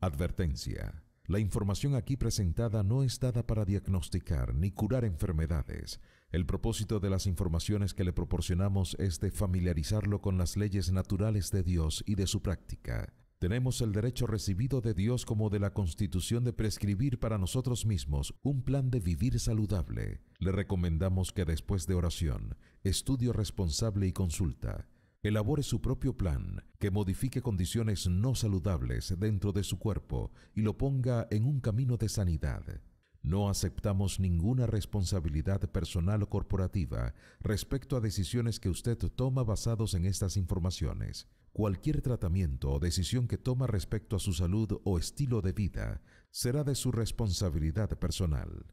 Advertencia. La información aquí presentada no es dada para diagnosticar ni curar enfermedades. El propósito de las informaciones que le proporcionamos es de familiarizarlo con las leyes naturales de Dios y de su práctica. Tenemos el derecho recibido de Dios como de la Constitución de prescribir para nosotros mismos un plan de vivir saludable. Le recomendamos que después de oración, estudio responsable y consulta, elabore su propio plan que modifique condiciones no saludables dentro de su cuerpo y lo ponga en un camino de sanidad. No aceptamos ninguna responsabilidad personal o corporativa respecto a decisiones que usted toma basados en estas informaciones. Cualquier tratamiento o decisión que toma respecto a su salud o estilo de vida será de su responsabilidad personal.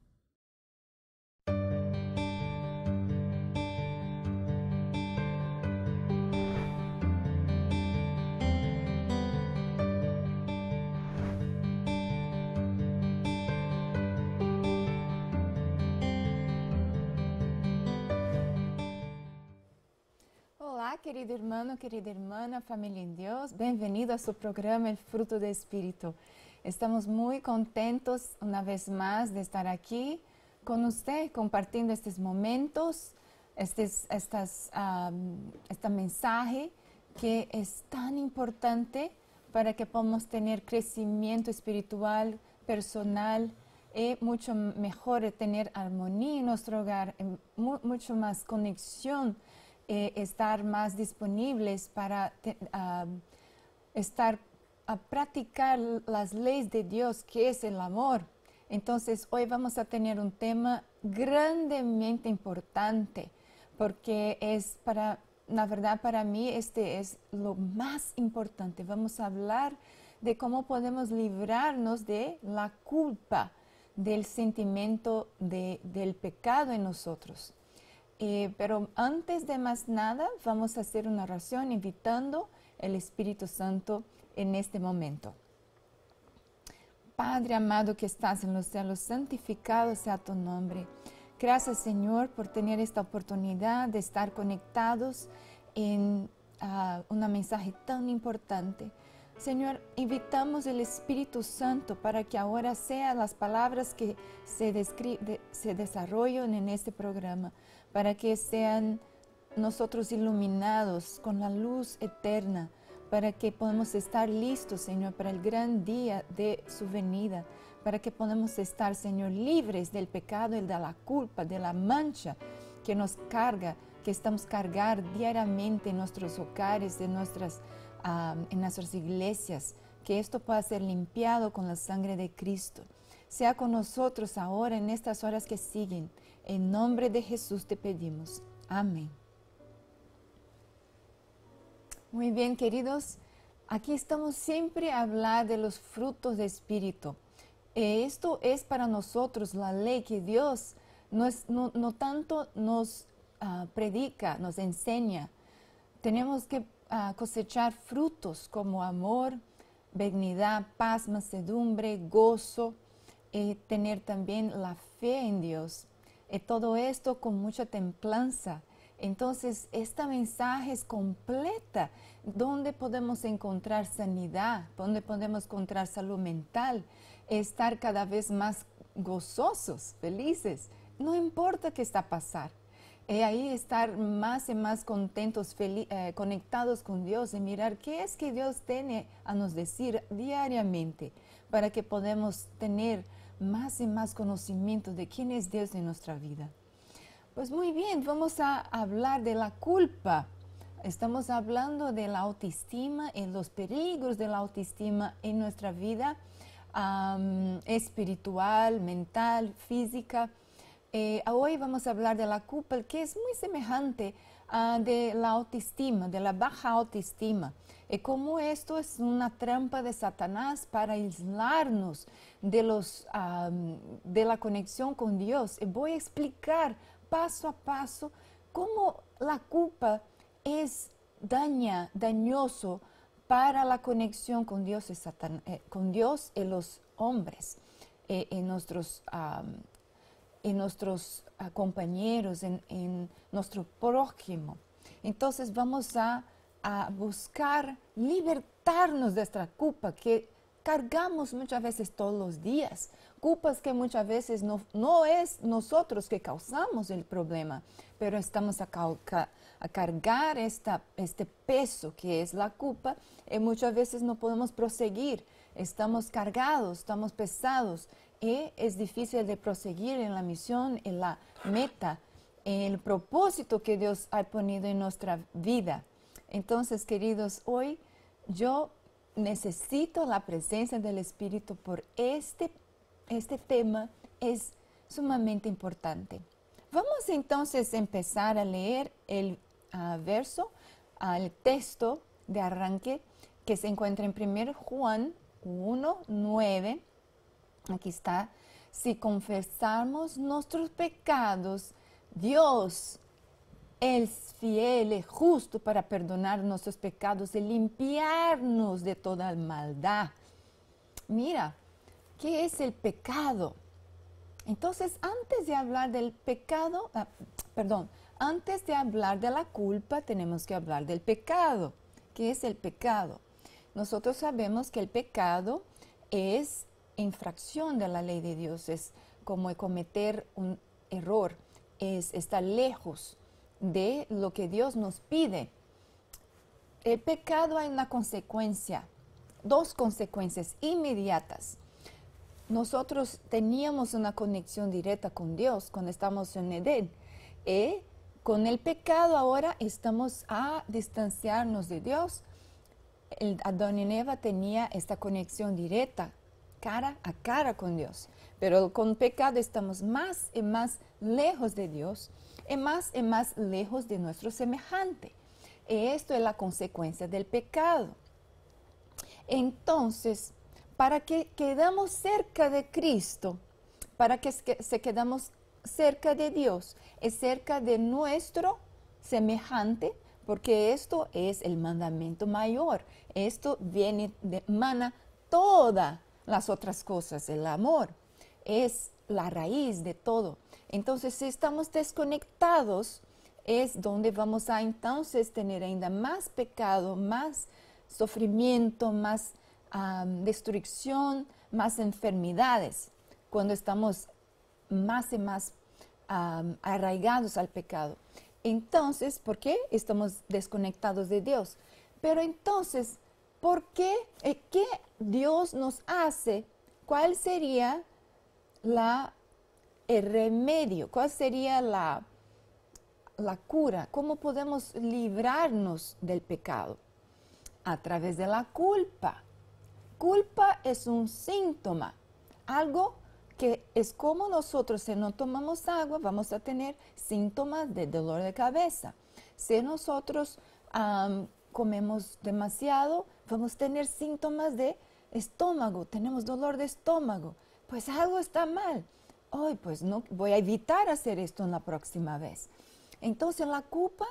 querido hermano, querida hermana, familia en Dios. Bienvenido a su programa El Fruto del Espíritu. Estamos muy contentos una vez más de estar aquí con usted compartiendo estos momentos, estas, este mensaje que es tan importante para que podamos tener crecimiento espiritual, personal y mucho mejor tener armonía en nuestro hogar, em, mucho más conexión eh, estar más disponibles para ah, estar a practicar las leyes de Dios, que es el amor. Entonces, hoy vamos a tener un tema grandemente importante, porque es para, la verdad, para mí este es lo más importante. Vamos a hablar de cómo podemos librarnos de la culpa, del sentimiento de, del pecado en nosotros. Eh, pero antes de más nada, vamos a hacer una oración invitando el Espíritu Santo en este momento. Padre amado que estás en los cielos, santificado sea tu nombre. Gracias Señor por tener esta oportunidad de estar conectados en ah, una un mensaje tan importante. Señor, invitamos el Espíritu Santo para que ahora sean las palabras que se, se desarrollen en este programa para que sean nosotros iluminados con la luz eterna, para que podamos estar listos, Señor, para el gran día de su venida, para que podamos estar, Señor, libres del pecado y de la culpa, de la mancha que nos carga, que estamos cargar diariamente en nuestros hogares, ah, en nuestras iglesias, que esto pueda ser limpiado con la sangre de Cristo. Sea con nosotros ahora en estas horas que siguen en nombre de Jesús te pedimos. Amén. Muy bien, queridos. Aquí estamos siempre a hablar de los frutos de espíritu. Eh, esto es para nosotros la ley que Dios no, tanto nos ah, predica, nos enseña. Tenemos que ah, cosechar frutos como amor, benignidad, paz, mansedumbre, gozo, y eh, tener también la fe en Dios. Eh, todo esto con mucha templanza. Entonces, esta mensaje es completa, dónde podemos encontrar sanidad, dónde podemos encontrar salud mental, estar cada vez más gozosos, felices, no importa qué está pasar. Y eh, ahí estar más y más contentos, eh, conectados con Dios y mirar qué es que Dios tiene a nos decir diariamente para que podamos tener más y más conocimiento de quién es Dios en nuestra vida. Pues muy bien, vamos a hablar de la culpa. Estamos hablando de la autoestima y los peligros de la autoestima en nuestra vida espiritual, mental, física. Eh, hoy vamos a hablar de la culpa, que es muy semejante a de la autoestima, de la baja autoestima y eh, cómo esto es una trampa de Satanás para aislarnos de, los, de la conexión con Dios. Eh, voy a explicar paso a paso cómo la culpa es daña, dañoso para la conexión con Dios y, eh, con Dios los hombres, en nuestros, nuestros ah, compañeros, en nuestro prójimo. Entonces vamos a a buscar libertarnos de esta culpa que cargamos muchas veces todos los días, culpas que muchas veces no, es nosotros que causamos el problema, pero estamos a, cargar esta, este peso que es la culpa y muchas veces no podemos proseguir, estamos cargados, estamos pesados y es difícil de proseguir en la misión, en la meta, en el propósito que Dios ha ponido en nuestra vida. Entonces, queridos, hoy yo necesito la presencia del Espíritu por este, este tema, es sumamente importante. Vamos entonces a empezar a leer el ah, verso, el texto de arranque que se encuentra en 1 Juan 1, 9. Aquí está. Si confesamos nuestros pecados, Dios, el fiel justo para perdonar nuestros pecados y limpiarnos de toda maldad. Mira, ¿qué es el pecado? Entonces, antes de hablar del pecado, ah, perdón, antes de hablar de la culpa, tenemos que hablar del pecado. ¿Qué es el pecado? Nosotros sabemos que el pecado es infracción de la ley de Dios, es como cometer un error, es estar lejos de lo que Dios nos pide. El pecado hay una consecuencia, dos consecuencias inmediatas. Nosotros teníamos una conexión directa con Dios cuando estamos en Edén. Y con el pecado ahora estamos a distanciarnos de Dios. Adán y Eva tenía esta conexión directa, cara a cara con Dios. Pero con pecado estamos más y más lejos de Dios es más, es más lejos de nuestro semejante. Esto es la consecuencia del pecado. Entonces, para que quedamos cerca de Cristo, para que se quedamos cerca de Dios, es cerca de nuestro semejante, porque esto es el mandamiento mayor. Esto viene, de, mana todas las otras cosas, el amor es la raíz de todo. Entonces, si estamos desconectados, es donde vamos a entonces tener ainda más pecado, más sufrimiento, más destrucción, más enfermedades, cuando estamos más y más arraigados al pecado. Entonces, ¿por qué estamos desconectados de Dios? Pero entonces, ¿por qué? Eh, ¿Qué Dios nos hace? ¿Cuál sería la el remedio, cuál sería la, cura, cómo podemos librarnos del pecado a través de la culpa. Culpa es un síntoma, algo que es como nosotros, si no tomamos agua, vamos a tener síntomas de dolor de cabeza. Si nosotros comemos demasiado, vamos a tener síntomas de estómago, tenemos dolor de estómago, pues algo está mal hoy pues no voy a evitar hacer esto la próxima vez. Entonces la culpa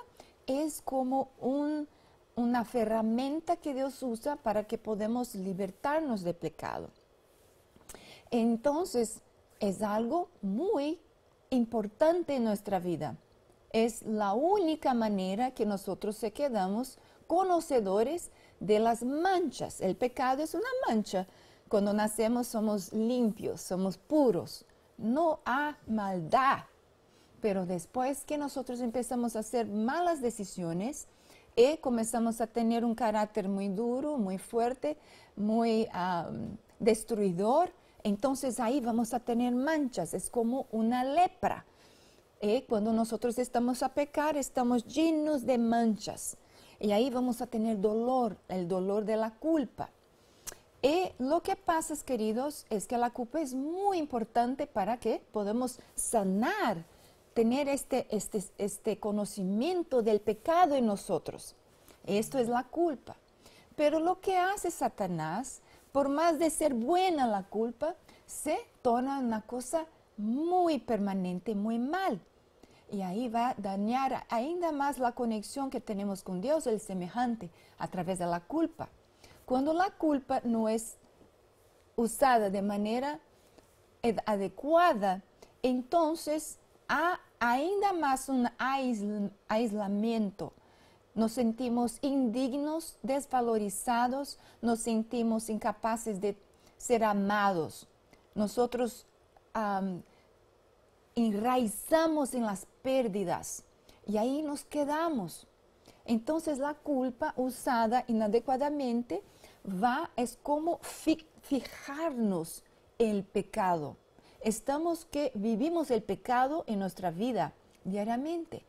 es como una herramienta que Dios usa para que podamos libertarnos del pecado. Entonces es algo muy importante en nuestra vida. Es la única manera que nosotros se quedamos conocedores de las manchas. El pecado es una mancha. Cuando nacemos somos limpios, somos puros, no a maldad. Pero después que nosotros empezamos a hacer malas decisiones y eh, comenzamos a tener un carácter muy duro, muy fuerte, muy destruidor, entonces ahí vamos a tener manchas, es como una lepra. Eh, cuando nosotros estamos a pecar, estamos llenos de manchas. Y ahí vamos a tener dolor, el dolor de la culpa. Y eh, lo que pasa, queridos, es que la culpa es muy importante para que podamos sanar, tener este, este, este conocimiento del pecado en nosotros. Esto es la culpa. Pero lo que hace Satanás, por más de ser buena la culpa, se torna una cosa muy permanente, muy mal. Y ahí va a dañar ainda más la conexión que tenemos con Dios, el semejante, a través de la culpa. Cuando la culpa no es usada de manera adecuada, entonces hay ainda más un aislamiento. Nos sentimos indignos, desvalorizados, nos sentimos incapaces de ser amados. Nosotros enraizamos en las pérdidas y ahí nos quedamos. Entonces la culpa usada inadecuadamente va, es como fijarnos el pecado. Estamos que vivimos el pecado en nuestra vida diariamente.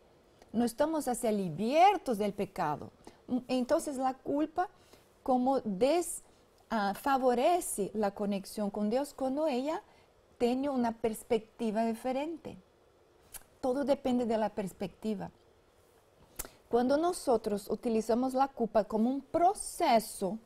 No estamos hacia libiertos del pecado. Mm, entonces la culpa como desfavorece ah, la conexión con Dios cuando ella tiene una perspectiva diferente. Todo depende de la perspectiva. Cuando nosotros utilizamos la culpa como un proceso,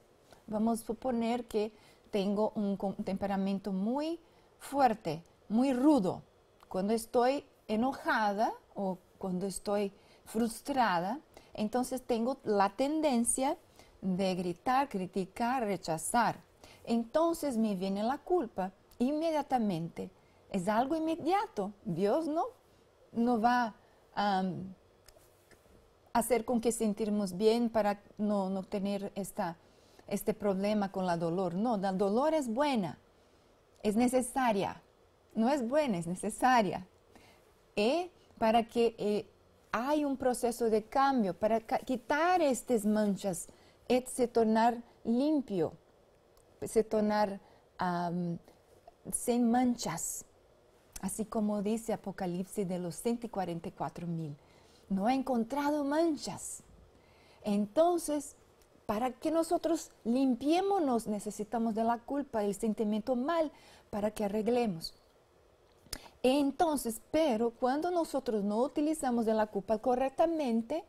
vamos a suponer que tengo un temperamento muy fuerte, muy rudo. Cuando estoy enojada o cuando estoy frustrada, entonces tengo la tendencia de gritar, criticar, rechazar. Entonces me viene la culpa inmediatamente. Es algo inmediato. Dios no, no va a hacer con que sentirnos bien para no, no tener esta, este problema con la dolor. No, la dolor es buena, es necesaria. No es buena, es necesaria. ¿Eh? Para que eh, haya un proceso de cambio, para quitar estas manchas, se tornar limpio, se tornar sin manchas. Así como dice Apocalipsis de los 144 mil no ha encontrado manchas. Entonces, para que nosotros limpiémonos, necesitamos de la culpa, el sentimiento mal, para que arreglemos. Entonces, pero cuando nosotros no utilizamos de la culpa correctamente,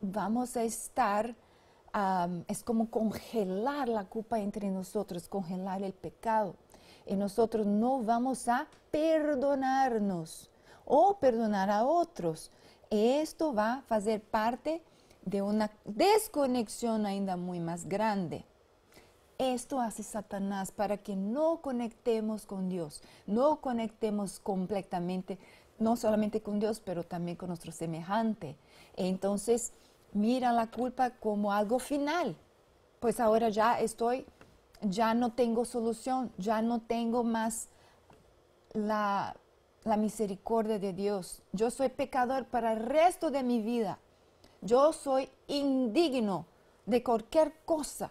vamos a estar, es como congelar la culpa entre nosotros, congelar el pecado. Y nosotros no vamos a perdonarnos o perdonar a otros esto va a hacer parte de una desconexión ainda muy más grande. Esto hace Satanás para que no conectemos con Dios, no conectemos completamente, no solamente con Dios, pero también con nuestro semejante. Entonces, mira la culpa como algo final. Pues ahora ya estoy, ya no tengo solución, ya no tengo más la la misericordia de Dios. Yo soy pecador para el resto de mi vida. Yo soy indigno de cualquier cosa.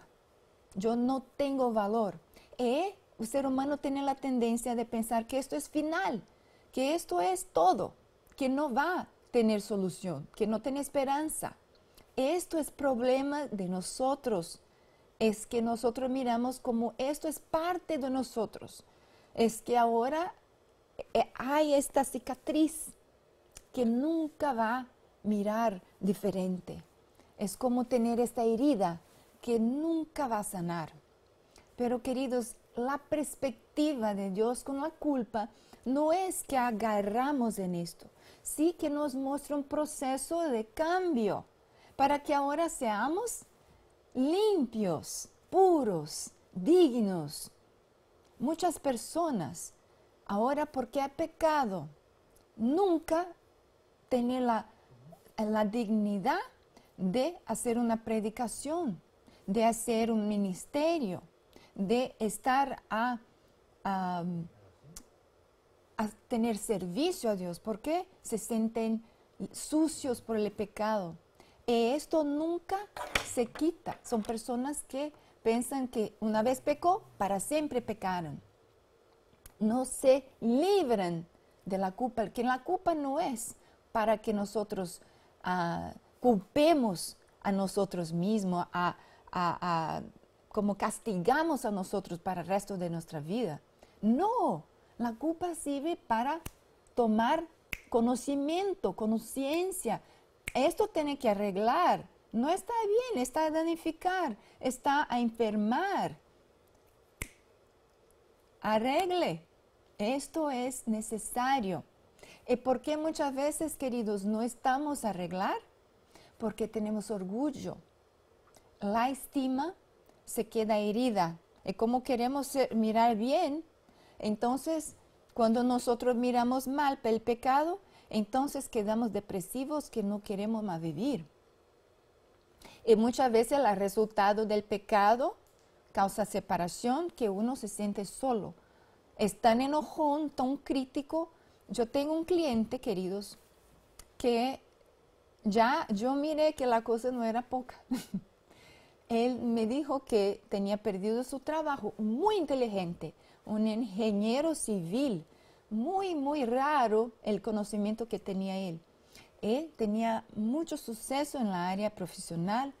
Yo no tengo valor. ¿Eh? El ser humano tiene la tendencia de pensar que esto es final, que esto es todo, que no va a tener solución, que no tiene esperanza. Esto es problema de nosotros. Es que nosotros miramos como esto es parte de nosotros. Es que ahora eh, hay esta cicatriz que nunca va a mirar diferente. Es como tener esta herida que nunca va a sanar. Pero queridos, la perspectiva de Dios con la culpa no es que agarramos en esto, sí que nos muestra un proceso de cambio para que ahora seamos limpios, puros, dignos. Muchas personas Ahora, porque ha pecado, nunca tiene la, dignidad de hacer una predicación, de hacer un ministerio, de estar a, a, tener servicio a Dios, porque se sienten sucios por el pecado. Y e esto nunca se quita. Son personas que piensan que una vez pecó, para siempre pecaron no se libren de la culpa, que la culpa no es para que nosotros ah, culpemos a nosotros mismos, a, como castigamos a nosotros para el resto de nuestra vida. No, la culpa sirve para tomar conocimiento, conciencia. Esto tiene que arreglar. No está bien, está a danificar, está a enfermar. Arregle, esto es necesario. ¿Y eh, por qué muchas veces, queridos, no estamos a arreglar? Porque tenemos orgullo. La estima se queda herida. Y eh, como queremos mirar bien, entonces cuando nosotros miramos mal el pecado, entonces quedamos depresivos que no queremos más vivir. Y eh, muchas veces el resultado del pecado causa separación, que uno se siente solo, es tan enojón, tan crítico. Yo tengo un cliente, queridos, que ya yo miré que la cosa no era poca. Él me dijo que tenía perdido su trabajo, muy inteligente, un ingeniero civil, muy, muy raro el conocimiento que tenía él. Él tenía mucho suceso en la área profesional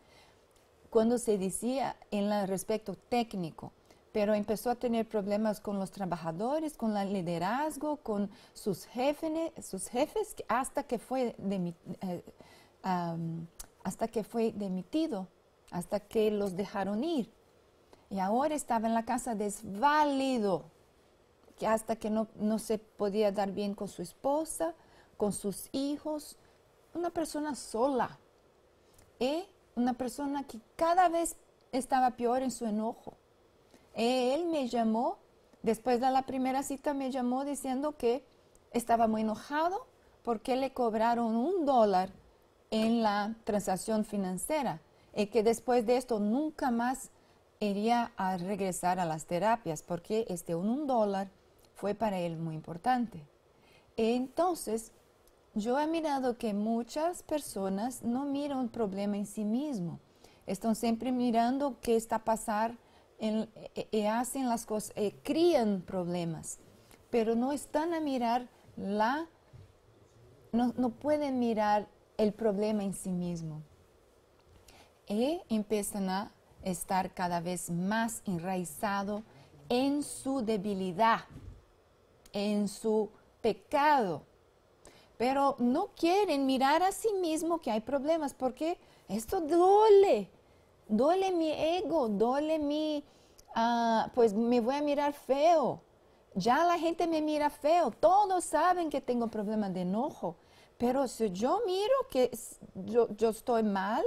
cuando se decía en el respecto técnico, pero empezó a tener problemas con los trabajadores, con el liderazgo, con sus jefes, hasta que fue eh, hasta que fue demitido, hasta que los dejaron ir. Y ahora estaba en la casa desválido, que hasta que no, no se podía dar bien con su esposa, con sus hijos, una persona sola. Y una persona que cada vez estaba peor en su enojo él me llamó, después de la primera cita me llamó diciendo que estaba muy enojado porque le cobraron un dólar en la transacción financiera y que después de esto nunca más iría a regresar a las terapias porque este un dólar fue para él muy importante. Entonces, yo he mirado que muchas personas no miran el problema en sí mismo. Están siempre mirando qué está pasando en, eh, eh, hacen las cosas, eh, crían problemas, pero no están a mirar la, no, no pueden mirar el problema en sí mismo. Y e empiezan a estar cada vez más enraizado en su debilidad, en su pecado. Pero no quieren mirar a sí mismo que hay problemas porque esto duele, duele mi ego, duele mi, ah, pues me voy a mirar feo. Ya la gente me mira feo, todos saben que tengo problemas de enojo, pero si yo miro que yo, estoy mal,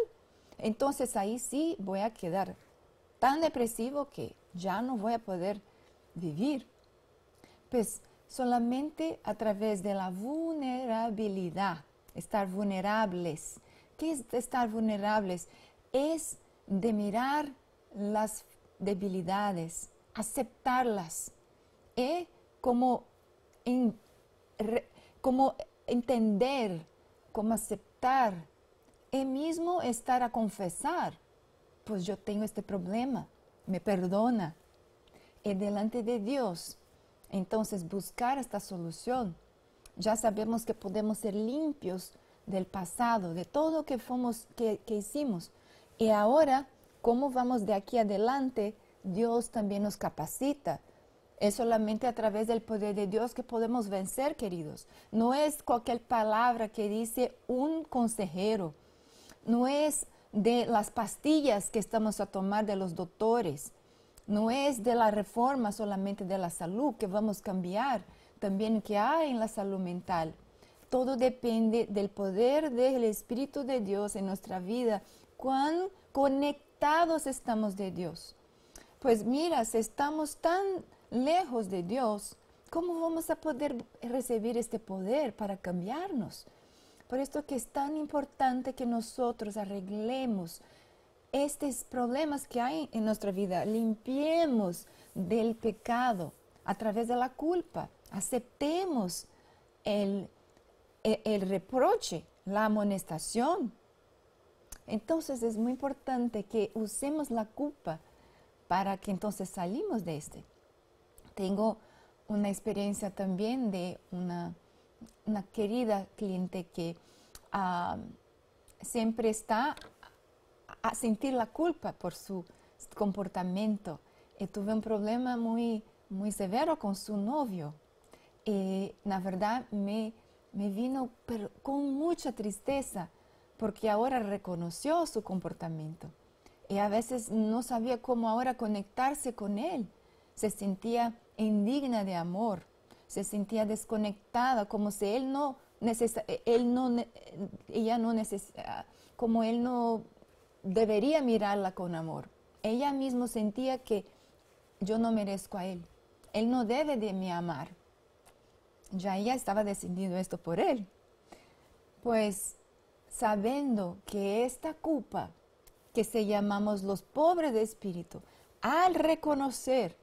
entonces ahí sí voy a quedar tan depresivo que ya no voy a poder vivir. Pues solamente a través de la vulnerabilidad, estar vulnerables. ¿Qué es estar vulnerables? Es de mirar las debilidades, aceptarlas y ¿eh? como, entender, como aceptar y ¿eh? mismo estar a confesar, pues yo tengo este problema, me perdona. Y ¿eh? delante de Dios, entonces buscar esta solución. Ya sabemos que podemos ser limpios del pasado, de todo que, que, que hicimos, y ahora, ¿cómo vamos de aquí adelante? Dios también nos capacita. Es solamente a través del poder de Dios que podemos vencer, queridos. No es cualquier palabra que dice un consejero. No es de las pastillas que estamos a tomar de los doctores. No es de la reforma solamente de la salud que vamos a cambiar, también que hay en la salud mental. Todo depende del poder del Espíritu de Dios en nuestra vida cuán conectados estamos de Dios. Pues mira, si estamos tan lejos de Dios, ¿cómo vamos a poder recibir este poder para cambiarnos? Por esto que es tan importante que nosotros arreglemos estos problemas que hay en nuestra vida, limpiemos del pecado a través de la culpa, aceptemos el, el reproche, la amonestación, entonces es muy importante que usemos la culpa para que entonces salimos de este. Tengo una experiencia también de una, una querida cliente que siempre está a sentir la culpa por su comportamiento. Eh, tuve un problema muy, muy severo con su novio. Y eh, la verdad me, me vino con mucha tristeza porque ahora reconoció su comportamiento y a veces no sabía cómo ahora conectarse con él. Se sentía indigna de amor, se sentía desconectada, como si él no, eh, él no, eh, ella no ah, como él no debería mirarla con amor. Ella misma sentía que yo no merezco a él, él no debe de me amar. Ya ella estaba decidido esto por él. Pues sabiendo que esta culpa que se llamamos los pobres de espíritu, al reconocer,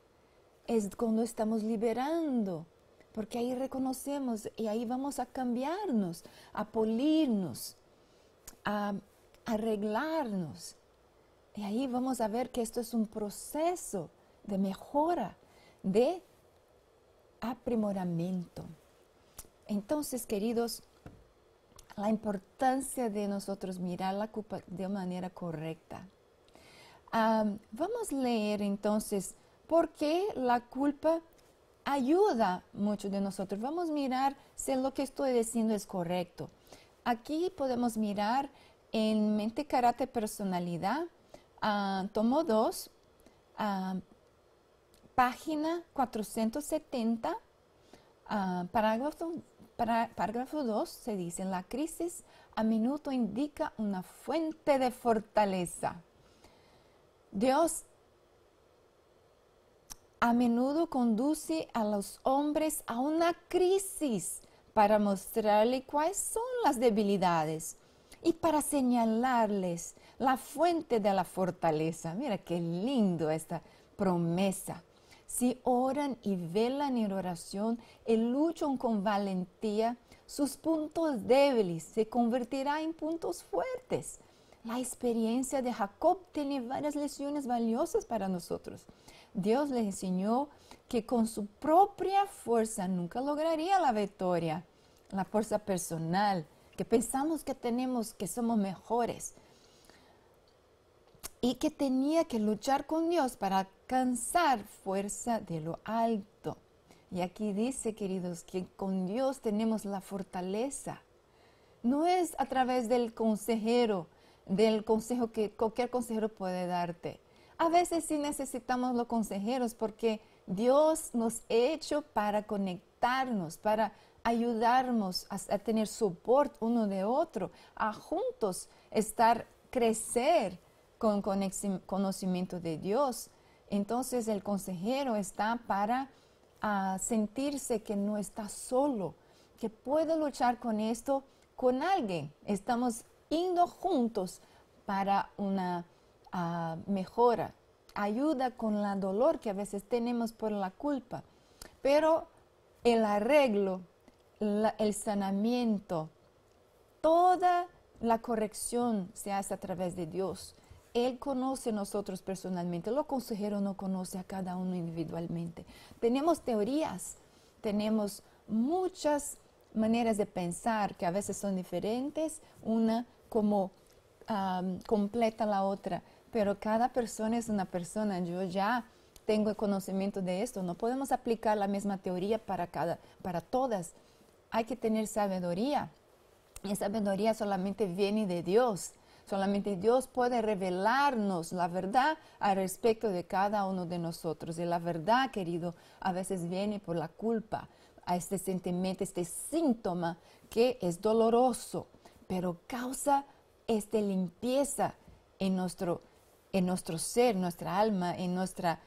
es cuando estamos liberando, porque ahí reconocemos y ahí vamos a cambiarnos, a pulirnos, a arreglarnos. Y ahí vamos a ver que esto es un proceso de mejora, de aprimoramiento. Entonces, queridos, la importancia de nosotros mirar la culpa de manera correcta. vamos a leer entonces por qué la culpa ayuda mucho de nosotros. Vamos a mirar si lo que estoy diciendo es correcto. Aquí podemos mirar en mente, carácter, personalidad, ah, tomo 2, ah, página 470, ah, Parágrafo parágrafo para párrafo 2 se dice, la crisis a menudo indica una fuente de fortaleza. Dios a menudo conduce a los hombres a una crisis para mostrarle cuáles son las debilidades y para señalarles la fuente de la fortaleza. Mira qué lindo esta promesa. Si oran y velan en oración y luchan con valentía, sus puntos débiles se convertirán en puntos fuertes. La experiencia de Jacob tiene varias lecciones valiosas para nosotros. Dios le enseñó que con su propia fuerza nunca lograría la victoria. La fuerza personal, que pensamos que tenemos, que somos mejores. Y que tenía que luchar con Dios para alcanzar fuerza de lo alto. Y aquí dice, queridos, que con Dios tenemos la fortaleza. No es a través del consejero, del consejo que cualquier consejero puede darte. A veces sí necesitamos los consejeros porque Dios nos ha hecho para conectarnos, para ayudarnos a, tener soporte uno de otro, a juntos estar, crecer con conocimiento de Dios entonces el consejero está para ah, sentirse que no está solo, que puede luchar con esto con alguien. Estamos indo juntos para una ah, mejora. Ayuda con la dolor que a veces tenemos por la culpa. Pero el arreglo, el sanamiento, toda la corrección se hace a través de Dios. Él conoce a nosotros personalmente, Lo consejero no conoce a cada uno individualmente. Tenemos teorías, tenemos muchas maneras de pensar que a veces son diferentes, una como completa la otra, pero cada persona es una persona. Yo ya tengo el conocimiento de esto, no podemos aplicar la misma teoría para, para todas. Hay que tener sabiduría y sabiduría solamente viene de Dios Solamente Dios puede revelarnos la verdad al respecto de cada uno de nosotros. Y la verdad, querido, a veces viene por la culpa, a este sentimiento, este síntoma que es doloroso, pero causa esta limpieza en nuestro, en nuestro ser, nuestra alma, en, nuestra,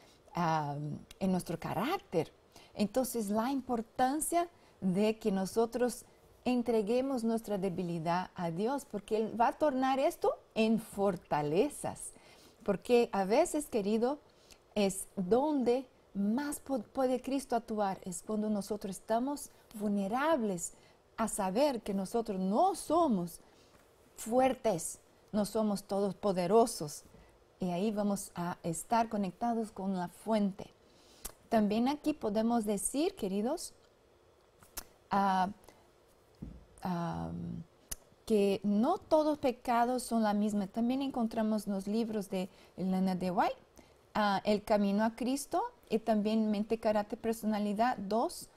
en nuestro carácter. Entonces, la importancia de que nosotros entreguemos nuestra debilidad a Dios, porque Él va a tornar esto en fortalezas. Porque a veces, querido, es donde más puede Cristo actuar, es cuando nosotros estamos vulnerables a saber que nosotros no somos fuertes, no somos todos poderosos. Y ahí vamos a estar conectados con la fuente. También aquí podemos decir, queridos, ah, que no todos los pecados son la misma. También encontramos los libros de Elena de White, ah, El Camino a Cristo y también Mente, Carácter, Personalidad 2,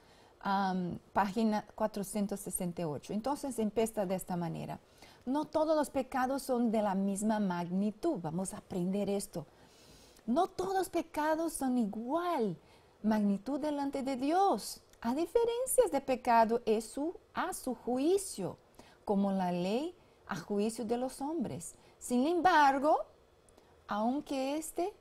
página 468. Entonces empieza de esta manera. No todos los pecados son de la misma magnitud. Vamos a aprender esto. No todos los pecados son igual magnitud delante de Dios a diferencias de pecado es a su juicio, como la ley a juicio de los hombres. Sin embargo, aunque este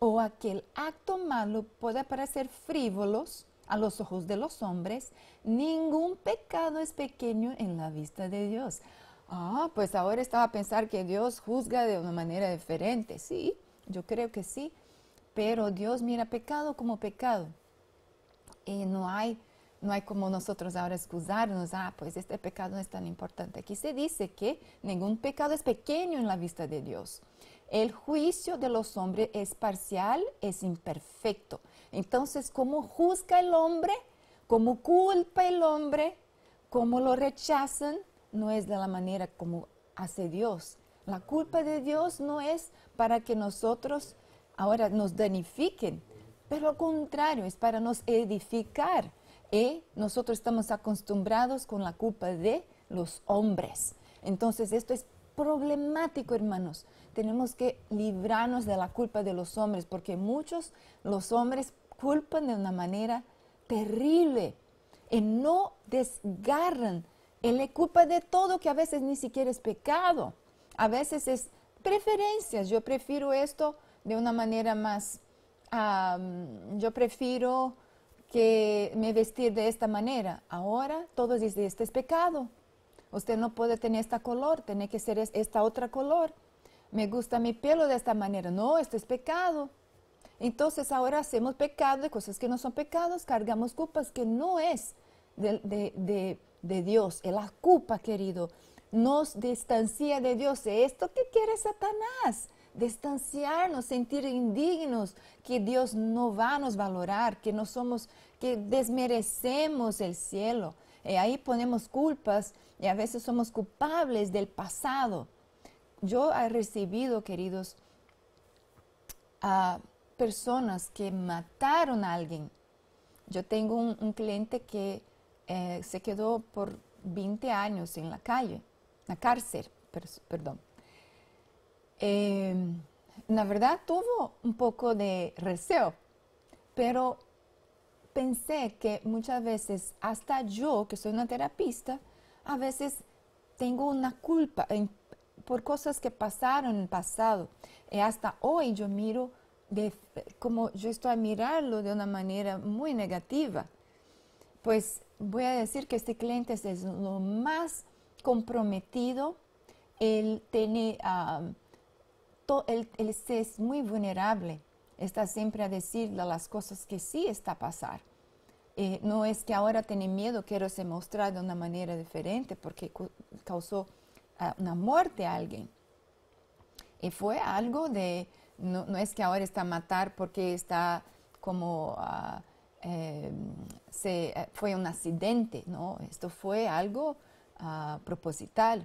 o aquel acto malo pueda parecer frívolos a los ojos de los hombres, ningún pecado es pequeño en la vista de Dios. Ah, pues ahora estaba a pensar que Dios juzga de una manera diferente. Sí, yo creo que sí, pero Dios mira pecado como pecado. Y no hay no hay como nosotros ahora excusarnos, ah, pues este pecado no es tan importante. Aquí se dice que ningún pecado es pequeño en la vista de Dios. El juicio de los hombres es parcial, es imperfecto. Entonces, ¿cómo juzga el hombre? ¿Cómo culpa el hombre? ¿Cómo lo rechazan? No es de la manera como hace Dios. La culpa de Dios no es para que nosotros ahora nos danifiquen, pero al contrario, es para nos edificar y e, nosotros estamos acostumbrados con la culpa de los hombres. Entonces esto es problemático, hermanos. Tenemos que librarnos de la culpa de los hombres, porque muchos los hombres culpan de una manera terrible y no desgarran. Él le culpa de todo que a veces ni siquiera es pecado. A veces es preferencias. Yo prefiero esto de una manera más... yo prefiero que me vestir de esta manera. Ahora todos dicen, este es pecado. Usted no puede tener esta color, tiene que ser esta otra color. Me gusta mi pelo de esta manera. No, esto es pecado. Entonces ahora hacemos pecado de cosas que no son pecados, cargamos culpas que no es de, de, de, Dios. La culpa, querido, nos distancia de Dios. Esto qué quiere Satanás distanciarnos, sentir indignos, que Dios no va a nos valorar, que no somos, que desmerecemos el cielo. Y eh, ahí ponemos culpas y a veces somos culpables del pasado. Yo he recibido, queridos, personas que mataron a alguien. Yo tengo un, cliente que eh, se quedó por 20 años en la calle, en la cárcel, perdón eh, la verdad tuvo un poco de receo, pero pensé que muchas veces, hasta yo, que soy una terapista, a veces tengo una culpa por cosas que pasaron en el pasado. Y eh, hasta hoy yo miro de, como yo estoy mirando mirarlo de una manera muy negativa. Pues voy a decir que este cliente es lo más comprometido. Él tiene él, es muy vulnerable, está siempre a decir las cosas que sí está pasando. pasar. Eh, no es que ahora tiene miedo, quiero se mostrar de una manera diferente porque causó ah, una muerte a alguien. Y fue algo de, no, es que ahora está a matar porque está como, ah, em, eh, fue un accidente, no, esto fue algo ah, proposital.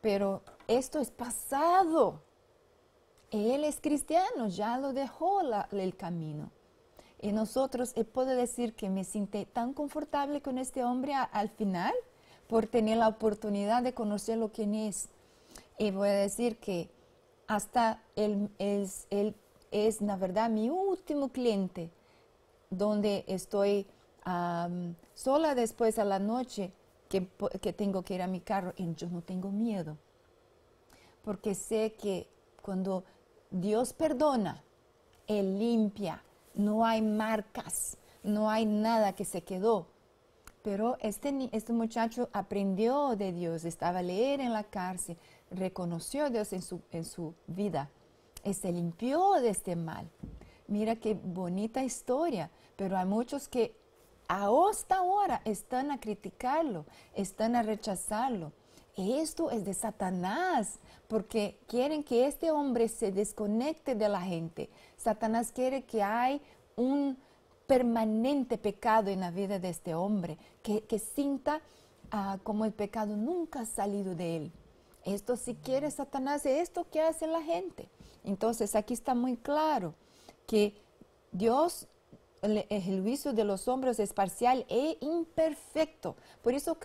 Pero esto es pasado, él es cristiano, ya lo dejó el camino. Y nosotros, eh, puedo decir que me siento tan confortable con este hombre al final por tener la oportunidad de conocer conocerlo quién es. Y voy a decir que hasta él es, él es, la verdad, mi último cliente, donde estoy sola después a la noche que, que tengo que ir a mi carro y yo no tengo miedo, porque sé que cuando Dios perdona, Él limpia, no hay marcas, no hay nada que se quedó. Pero este, este muchacho aprendió de Dios, estaba a leer en la cárcel, reconoció a Dios en su, en su vida y se limpió de este mal. Mira qué bonita historia, pero hay muchos que hasta ahora están a criticarlo, están a rechazarlo, esto es de Satanás, porque quieren que este hombre se desconecte de la gente. Satanás quiere que hay un permanente pecado en la vida de este hombre, que, que sinta ah, como el pecado nunca ha salido de él. Esto si quiere Satanás, esto que hace la gente. Entonces aquí está muy claro que Dios el, juicio de los hombres es parcial e imperfecto. Por eso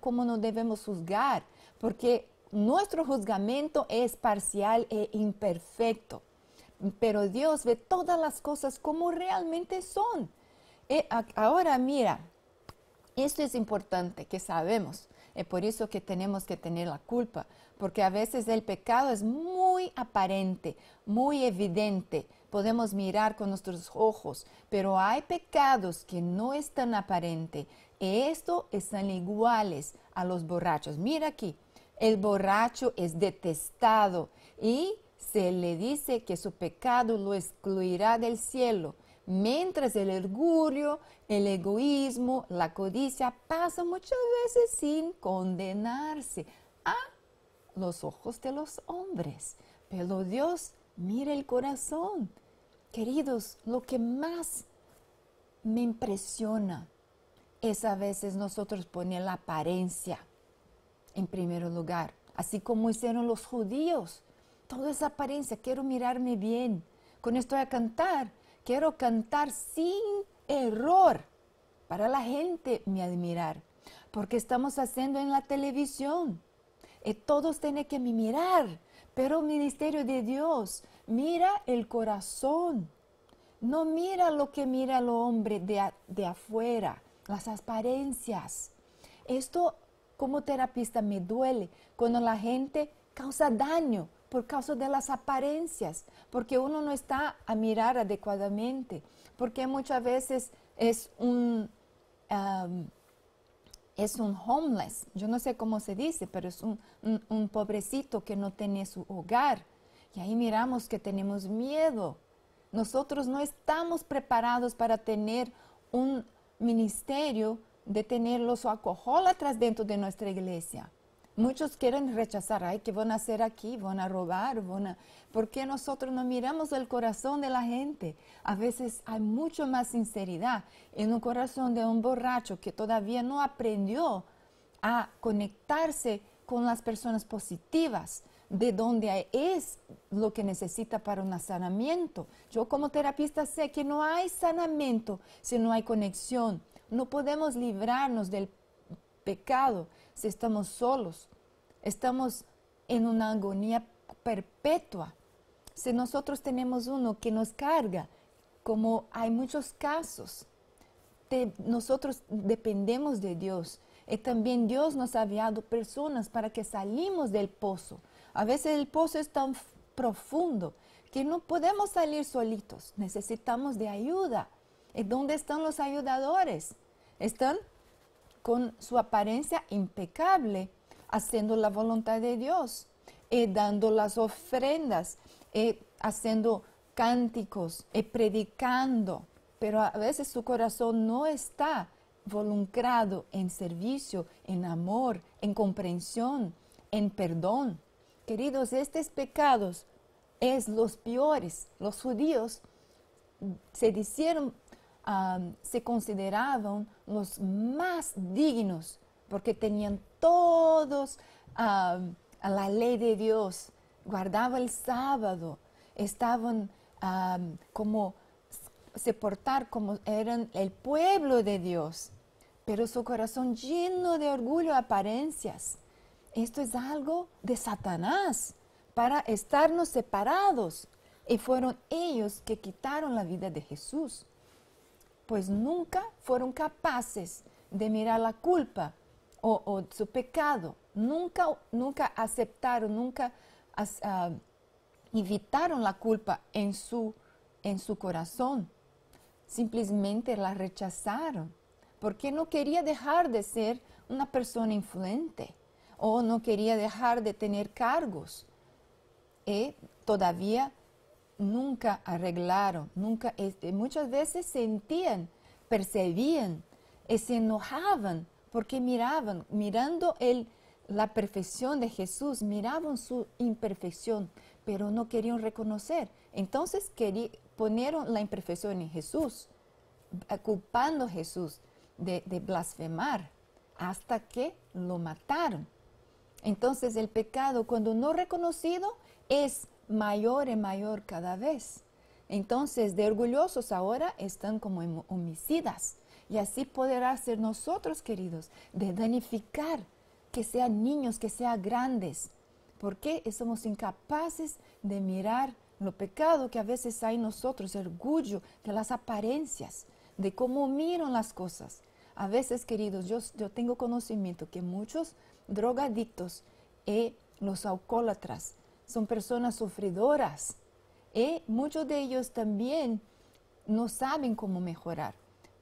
como no debemos juzgar, porque nuestro juzgamiento es parcial e imperfecto. Pero Dios ve todas las cosas como realmente son. Eh, ahora mira, esto es importante que sabemos. Es por eso que tenemos que tener la culpa, porque a veces el pecado es muy aparente, muy evidente podemos mirar con nuestros ojos, pero hay pecados que no están aparentes. esto están iguales a los borrachos. Mira aquí, el borracho es detestado y se le dice que su pecado lo excluirá del cielo, mientras el orgullo, el egoísmo, la codicia pasan muchas veces sin condenarse a los ojos de los hombres. Pero Dios mira el corazón. Queridos, lo que más me impresiona es a veces nosotros poner la apariencia en primer lugar, así como hicieron los judíos. Toda esa apariencia, quiero mirarme bien. Con esto voy a cantar. Quiero cantar sin error para la gente me admirar. Porque estamos haciendo en la televisión. Y eh, todos tienen que mirar. Pero el ministerio de Dios Mira el corazón. No mira lo que mira el hombre de, afuera, las apariencias. Esto como terapista me duele cuando la gente causa daño por causa de las apariencias, porque uno no está a mirar adecuadamente, porque muchas veces es un, es un homeless, yo no sé cómo se dice, pero es un pobrecito que no tiene su hogar, y ahí miramos que tenemos miedo. Nosotros no estamos preparados para tener un ministerio de tener los atrás dentro de nuestra iglesia. Muchos quieren rechazar, ¿qué van a hacer aquí? ¿Van a robar? Van ¿Por qué nosotros no miramos el corazón de la gente? A veces hay mucho más sinceridad en un corazón de un borracho que todavía no aprendió a conectarse con las personas positivas, de dónde es lo que necesita para un sanamiento. Yo como terapista sé que no hay sanamiento si no hay conexión. No podemos librarnos del pecado si estamos solos. Estamos en una agonía perpetua. Si nosotros tenemos uno que nos carga, como hay muchos casos, nosotros dependemos de Dios. Y también Dios nos ha enviado personas para que salimos del pozo a veces el pozo es tan profundo que no podemos salir solitos, necesitamos de ayuda. ¿Y eh, dónde están los ayudadores? Están con su apariencia impecable, haciendo la voluntad de Dios, eh, dando las ofrendas, eh, haciendo cánticos, y predicando, pero a veces su corazón no está involucrado en servicio, en amor, en comprensión, en perdón queridos, estos pecados es los peores. Los judíos se hicieron, se consideraban los más dignos porque tenían todos a la ley de Dios, guardaban el sábado, estaban como se portar como eran el pueblo de Dios, pero su corazón lleno de orgullo apariencias. Esto es algo de Satanás para estarnos separados. Y fueron ellos que quitaron la vida de Jesús, pues nunca fueron capaces de mirar la culpa o, su pecado. Nunca, nunca aceptaron, nunca ah, evitaron la culpa en su, en su corazón. Simplemente la rechazaron porque no quería dejar de ser una persona influente o no quería dejar de tener cargos. Y eh, todavía nunca arreglaron, nunca, este, muchas veces sentían, percibían eh, se enojaban porque miraban, mirando el, la perfección de Jesús, miraban su imperfección, pero no querían reconocer. Entonces ponieron la imperfección en Jesús, culpando a Jesús de blasfemar, hasta que lo mataron. Entonces el pecado, cuando no reconocido, es mayor y mayor cada vez. Entonces, de orgullosos ahora están como homicidas. Y así podrá ser nosotros, queridos, de danificar que sean niños, que sean grandes. Porque eh, somos incapaces de mirar lo pecado que a veces hay en nosotros, el orgullo de las apariencias, de cómo miran las cosas. A veces, queridos, yo, yo tengo conocimiento que muchos drogadictos y eh, los alcohólatras. Son personas sufridoras y eh, muchos de ellos también no saben cómo mejorar,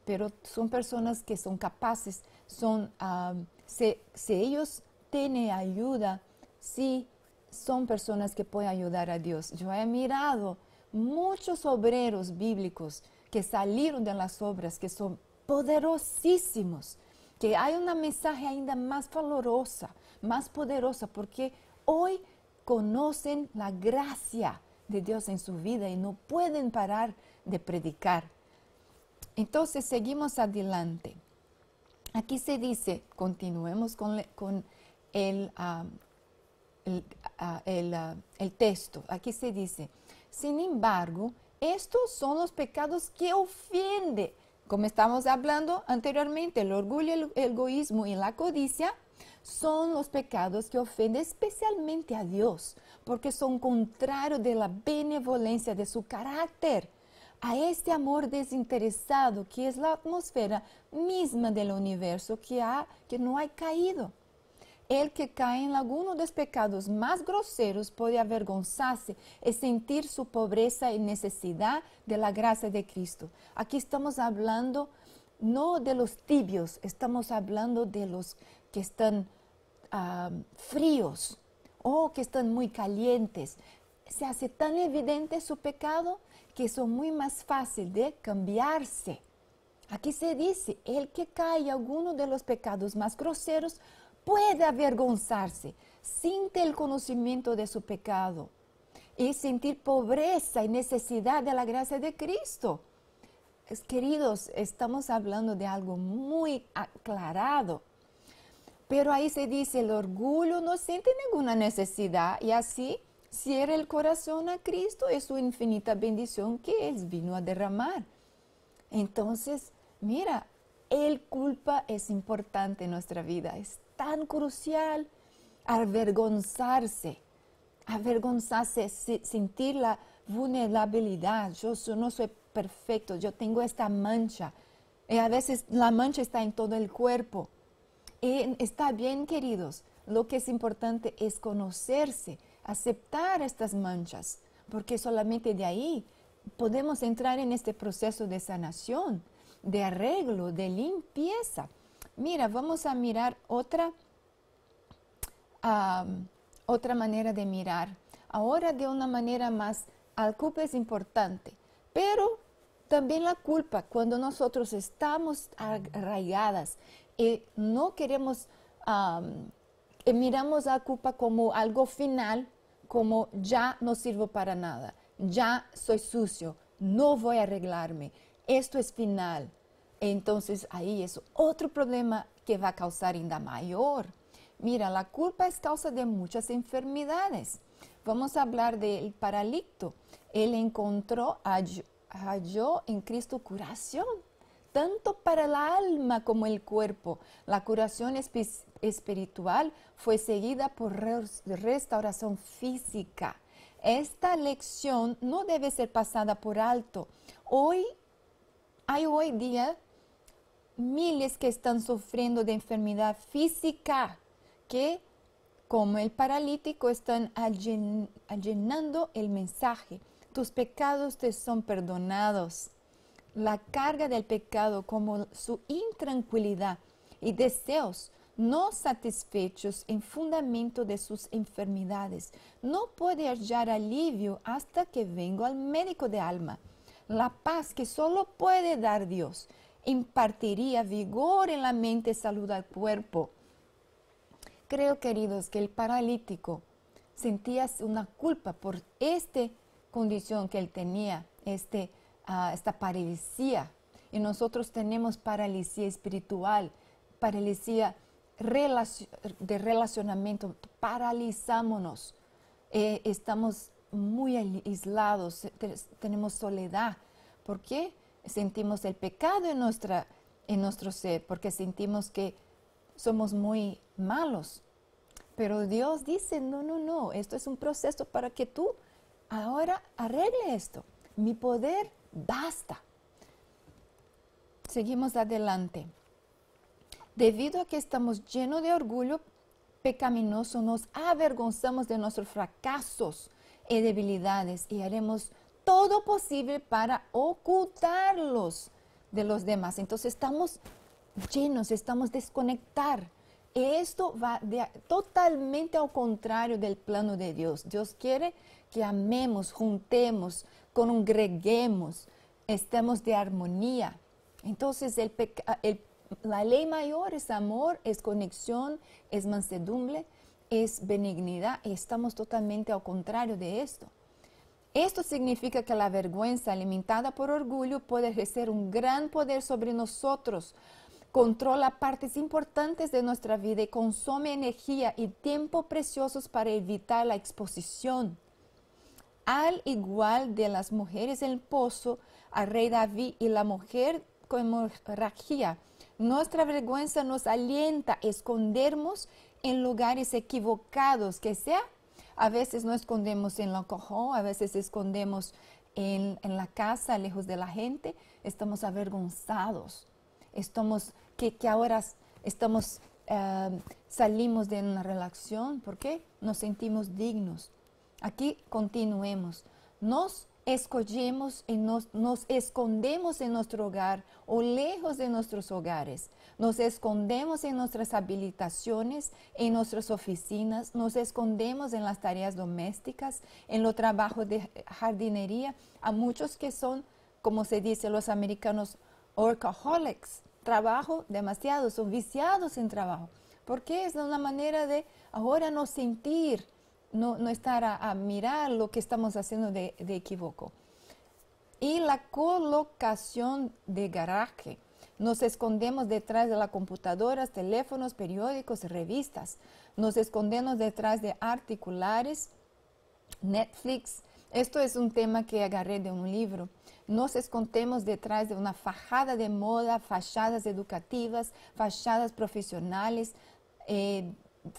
pero son personas que son capaces, si, ah, si, ellos tienen ayuda, sí son personas que pueden ayudar a Dios. Yo he mirado muchos obreros bíblicos que salieron de las obras, que son poderosísimos, que hay una mensaje ainda más valorosa, más poderosa, porque hoy conocen la gracia de Dios en su vida y no pueden parar de predicar. Entonces seguimos adelante. Aquí se dice, continuemos con, el, ah, ah, ah, el texto, aquí se dice, sin embargo, estos son los pecados que ofenden como estamos hablando anteriormente, el orgullo, el egoísmo y la codicia son los pecados que ofenden especialmente a Dios, porque son contrarios de la benevolencia de su carácter, a este amor desinteresado que es la atmósfera misma del universo que, ha, que no ha caído. El que cae en alguno de los pecados más groseros puede avergonzarse y sentir su pobreza y necesidad de la gracia de Cristo. Aquí estamos hablando no de los tibios, estamos hablando de los que están ah, fríos o que están muy calientes. Se hace tan evidente su pecado que son muy más fácil de cambiarse. Aquí se dice, el que cae en alguno de los pecados más groseros puede avergonzarse siente el conocimiento de su pecado y sentir pobreza y necesidad de la gracia de Cristo. Queridos, estamos hablando de algo muy aclarado. Pero ahí se dice, el orgullo no siente ninguna necesidad y así cierra el corazón a Cristo y su infinita bendición que Él vino a derramar. Entonces, mira, el culpa es importante en nuestra vida, tan crucial. Avergonzarse, avergonzarse, sentir la vulnerabilidad. Yo no soy perfecto, yo tengo esta mancha. a veces la mancha está en todo el cuerpo. está bien, queridos. Lo que es importante es conocerse, aceptar estas manchas, porque solamente de ahí podemos entrar en este proceso de sanación, de arreglo, de limpieza. Mira, vamos a mirar otra, otra manera de mirar. Ahora de una manera más, la culpa es importante, pero también la culpa cuando nosotros estamos arraigadas y no queremos, miramos la culpa como algo final, como ya no sirvo para nada, ya soy sucio, no voy a arreglarme, esto es final entonces ahí es otro problema que va a causar ainda mayor. Mira, la culpa es causa de muchas enfermedades. Vamos a hablar del paralicto. Él encontró, halló en Cristo curación, tanto para la alma como el cuerpo. La curación espiritual fue seguida por restauración física. Esta lección no debe ser pasada por alto. Hoy hay hoy día miles que están sufriendo de enfermedad física, que como el paralítico están llenando el mensaje. Tus pecados te son perdonados. La carga del pecado como su intranquilidad y deseos no satisfechos en fundamento de sus enfermedades. No puede hallar alivio hasta que vengo al médico de alma. La paz que solo puede dar Dios impartiría vigor en la mente salud al cuerpo. Creo, queridos, que el paralítico sentía una culpa por esta condición que él tenía, este, ah, esta paralisia. Y nosotros tenemos paralisia espiritual, paralisia de relacionamiento, paralizámonos, eh, estamos muy aislados, tenemos soledad. ¿Por qué? sentimos el pecado en, nuestra, en nuestro ser, porque sentimos que somos muy malos. Pero Dios dice, no, no, no, esto es un proceso para que tú ahora arregle esto. Mi poder basta. Seguimos adelante. Debido a que estamos llenos de orgullo pecaminoso, nos avergonzamos de nuestros fracasos y debilidades y haremos todo posible para ocultarlos de los demás. Entonces estamos llenos, estamos desconectar. Esto va totalmente al contrario del plano de Dios. Dios quiere que amemos, juntemos, congreguemos, estemos de armonía. Entonces la ley mayor es amor, es conexión, es mansedumbre, es benignidad. estamos totalmente al contrario de esto. Esto significa que la vergüenza alimentada por orgullo puede ejercer un gran poder sobre nosotros. Controla partes importantes de nuestra vida y consume energía y tiempo preciosos para evitar la exposición. Al igual de las mujeres en el pozo, al rey David y la mujer con hemorragia, nuestra vergüenza nos alienta a escondernos en lugares equivocados que sea a veces no escondemos en el cojón, a veces escondemos en, la casa, lejos de la gente. Estamos avergonzados. Estamos, que, ahora estamos, eh, salimos de una relación. ¿Por qué? Nos sentimos dignos. Aquí continuemos nos escogemos y nos, escondemos en nuestro hogar o lejos de nuestros hogares. Nos escondemos en nuestras habilitaciones, en nuestras oficinas, nos escondemos en las tareas domésticas, en los trabajos de jardinería. A muchos que son, como se dice los americanos, workaholics, trabajo demasiado, son viciados en trabajo. Porque es una manera de ahora no sentir, no, no estar a, mirar lo que estamos haciendo de, de equivoco. Y la colocación de garaje. Nos escondemos detrás de las computadoras, teléfonos, periódicos, revistas. Nos escondemos detrás de articulares, Netflix. Esto es un tema que agarré de un libro. Nos escondemos detrás de una fachada de moda, fachadas educativas, fachadas profesionales, eh,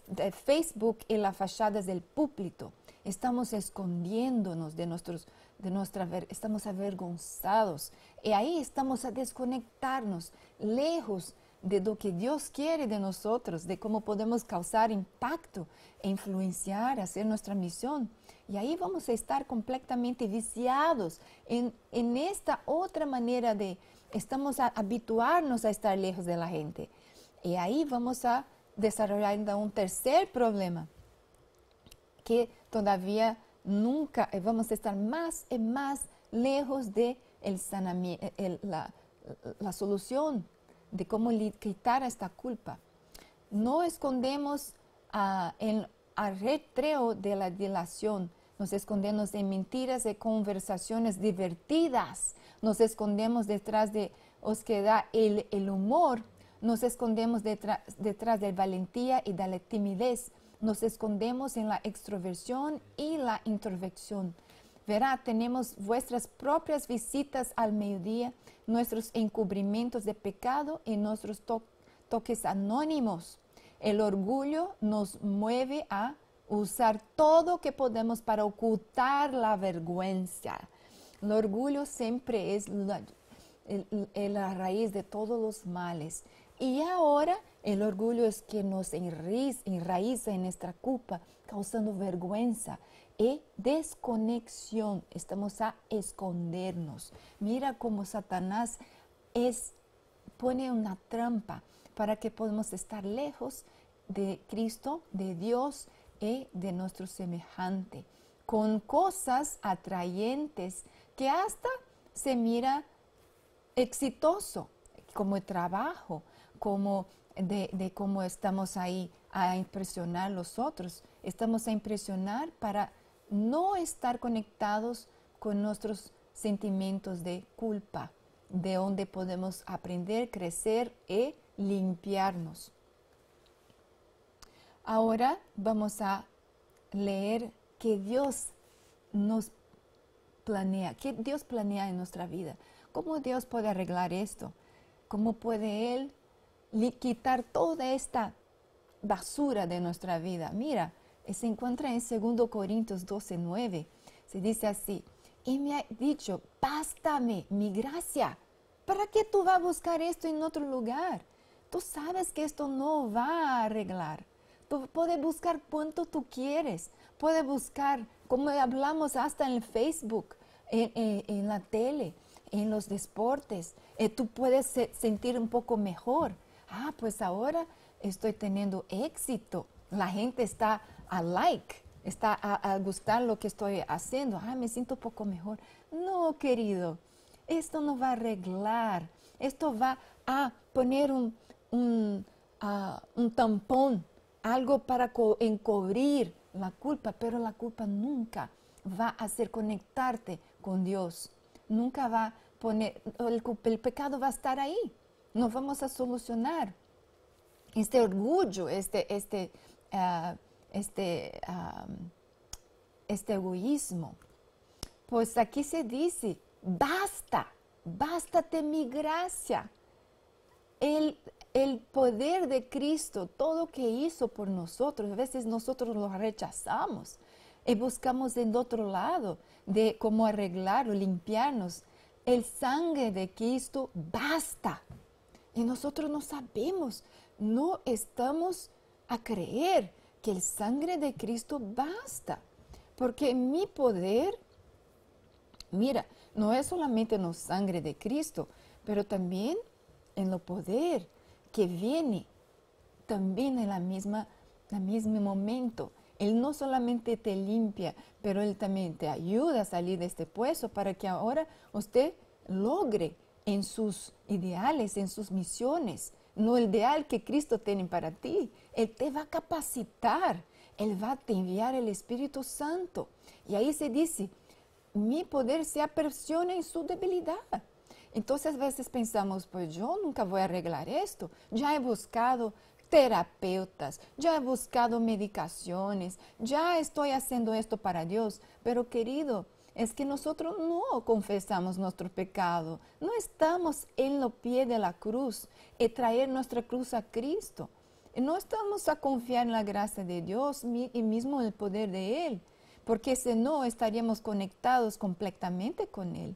de Facebook en las fachadas del púlpito. Estamos escondiéndonos de nuestros, de nuestra, estamos avergonzados. Y ahí estamos a desconectarnos, lejos de lo que Dios quiere de nosotros, de cómo podemos causar impacto e influenciar, hacer nuestra misión. Y ahí vamos a estar completamente viciados en, en esta otra manera de, estamos a habituarnos a estar lejos de la gente. Y ahí vamos a desarrollando un tercer problema que todavía nunca eh, vamos a estar más y más lejos de eh, la, solución de cómo quitar esta culpa. No escondemos ah, el arretreo de la dilación, nos escondemos en mentiras y conversaciones divertidas, nos escondemos detrás de os que el humor nos escondemos detrás, detrás de la valentía y de la timidez. Nos escondemos en la extroversión y la introversión. Verá, tenemos vuestras propias visitas al mediodía, nuestros encubrimientos de pecado y nuestros toques anónimos. El orgullo nos mueve a usar todo que podemos para ocultar la vergüenza. El orgullo siempre es la raíz de todos los males. Y ahora el orgullo es que nos enraiza en nuestra culpa, causando vergüenza y desconexión. Estamos a escondernos. Mira cómo Satanás es, pone una trampa para que podamos estar lejos de Cristo, de Dios y de nuestro semejante, con cosas atrayentes que hasta se mira exitoso, como el trabajo, de, cómo estamos ahí a impresionar a los otros. Estamos a impresionar para no estar conectados con nuestros sentimientos de culpa, de donde podemos aprender, crecer y e limpiarnos. Ahora vamos a leer que Dios nos planea, que Dios planea en nuestra vida. ¿Cómo Dios puede arreglar esto? ¿Cómo puede Él quitar toda esta basura de nuestra vida. Mira, eh, se encuentra en 2 Corintios 12, 9. Se dice así, y me ha dicho, bástame mi gracia. ¿Para qué tú vas a buscar esto en otro lugar? Tú sabes que esto no va a arreglar. Tú puedes buscar cuanto tú quieres. Puedes buscar, como hablamos hasta en Facebook, en, la tele, en los deportes. Eh, tú puedes sentir un poco mejor ah, pues ahora estoy teniendo éxito, la gente está a like, está a, gustar lo que estoy haciendo, ah, me siento un poco mejor. No, querido, esto no va a arreglar, esto va a poner un, un, ah, tampón, algo para encubrir la culpa, pero la culpa nunca va a hacer conectarte con Dios, nunca va a poner, el pecado va a estar ahí, no vamos a solucionar este orgullo, este, este, ah, este, ah, este, egoísmo. Pues aquí se dice, basta, bástate mi gracia. El, el poder de Cristo, todo que hizo por nosotros, a veces nosotros lo rechazamos y buscamos en otro lado de cómo arreglar o limpiarnos. El sangre de Cristo basta. Y nosotros no sabemos, no estamos a creer que el sangre de Cristo basta. Porque mi poder, mira, no es solamente en la sangre de Cristo, pero también en lo poder que viene también en la misma, el mismo momento. Él no solamente te limpia, pero Él también te ayuda a salir de este puesto para que ahora usted logre en sus ideales, en sus misiones, no el ideal que Cristo tiene para ti. Él te va a capacitar, Él va a te enviar el Espíritu Santo. Y ahí se dice, mi poder se aperciona en su debilidad. Entonces a veces pensamos, pues yo nunca voy a arreglar esto. Ya he buscado terapeutas, ya he buscado medicaciones, ya estoy haciendo esto para Dios. Pero querido, es que nosotros no confesamos nuestro pecado, no estamos en los pies de la cruz y traer nuestra cruz a Cristo. No estamos a confiar en la gracia de Dios y mismo en el poder de Él, porque si no estaríamos conectados completamente con Él.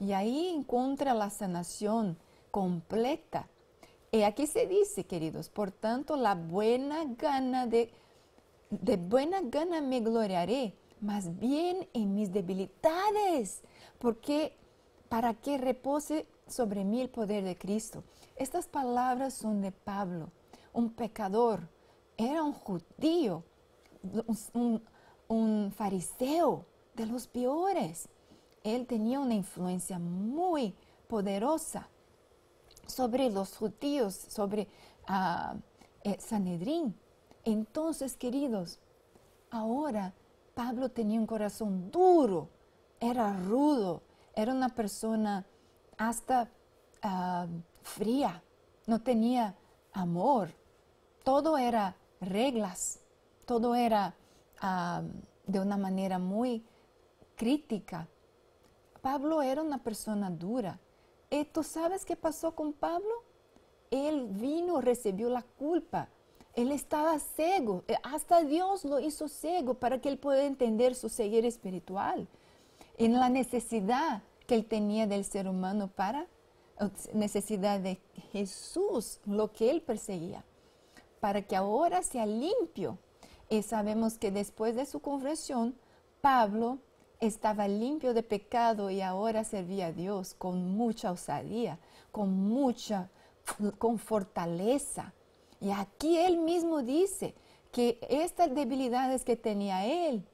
Y ahí encuentra la sanación completa. Y aquí se dice, queridos, por tanto, la buena gana de, de buena gana me gloriaré más bien en mis debilidades, porque para que repose sobre mí el poder de Cristo. Estas palabras son de Pablo, un pecador, era un judío, un, fariseo de los peores. Él tenía una influencia muy poderosa sobre los judíos, sobre ah, eh, Sanedrín. Entonces, queridos, ahora Pablo tenía un corazón duro, era rudo, era una persona hasta ah, fría, no tenía amor, todo era reglas, todo era ah, de una manera muy crítica. Pablo era una persona dura. ¿Y eh, tú sabes qué pasó con Pablo? Él vino, recibió la culpa él estaba ciego, eh, hasta Dios lo hizo ciego para que él pueda entender su seguir espiritual, en la necesidad que él tenía del ser humano para necesidad de Jesús, lo que él perseguía, para que ahora sea limpio. Y sabemos que después de su confesión, Pablo estaba limpio de pecado y ahora servía a Dios con mucha osadía, con mucha, con fortaleza y aquí él mismo dice que estas debilidades que tenía él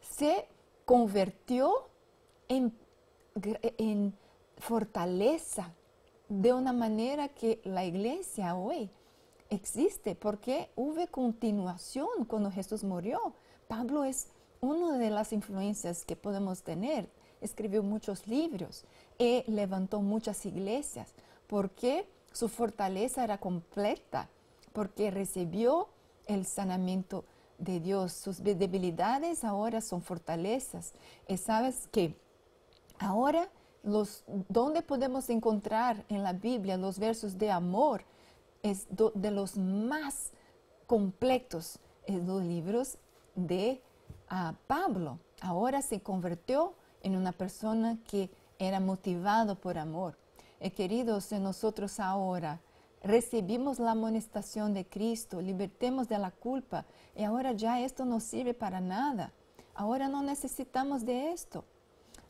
se convirtió en, fortaleza de una manera que la iglesia hoy existe porque hubo continuación cuando Jesús murió. Pablo es una de las influencias que podemos tener. Escribió muchos libros y e levantó muchas iglesias porque su fortaleza era completa porque recibió el sanamiento de Dios. Sus debilidades ahora son fortalezas. Y sabes que ahora los donde podemos encontrar en la Biblia los versos de amor es de los más completos en los libros de ah, Pablo. Ahora se convirtió en una persona que era motivado por amor. queridos, nosotros ahora recibimos la amonestación de Cristo, libertemos de la culpa y ahora ya esto no sirve para nada. Ahora no necesitamos de esto.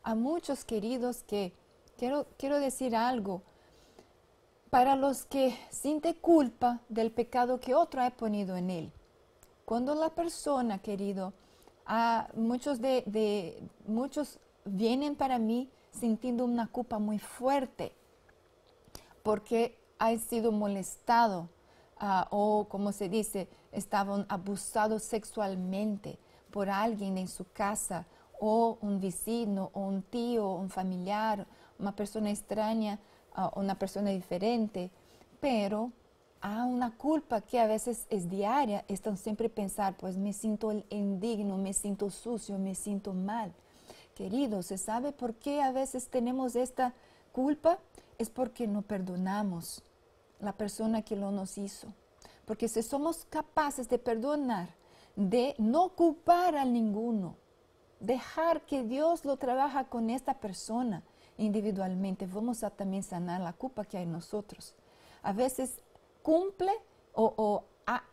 A muchos queridos que, quiero, quiero decir algo, para los que siente culpa del pecado que otro ha ponido en él. Cuando la persona, querido, a muchos, de, de, muchos vienen para mí sintiendo una culpa muy fuerte, porque ha sido molestado ah, o, como se dice, estaban abusados sexualmente por alguien en su casa o un vecino o un tío, o un familiar, una persona extraña ah, o una persona diferente, pero a una culpa que a veces es diaria, están siempre pensar, pues me siento indigno, me siento sucio, me siento mal. Querido, ¿se sabe por qué a veces tenemos esta culpa? Es porque no perdonamos la persona que lo nos hizo. Porque si somos capaces de perdonar, de no culpar a ninguno, dejar que Dios lo trabaja con esta persona individualmente, vamos a también sanar la culpa que hay en nosotros. A veces cumple o,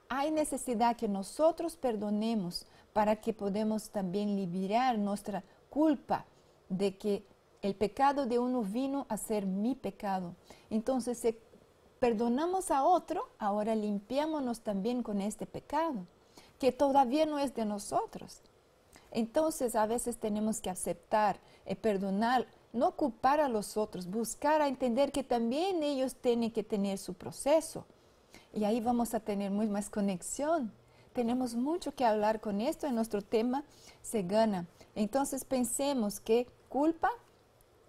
hay necesidad que nosotros perdonemos para que podamos también liberar nuestra culpa de que el pecado de uno vino a ser mi pecado. Entonces se perdonamos a otro, ahora limpiámonos también con este pecado, que todavía no es de nosotros. Entonces a veces tenemos que aceptar, y eh, perdonar, no culpar a los otros, buscar a entender que también ellos tienen que tener su proceso. Y ahí vamos a tener muy más conexión. Tenemos mucho que hablar con esto en nuestro tema se gana. Entonces pensemos que culpa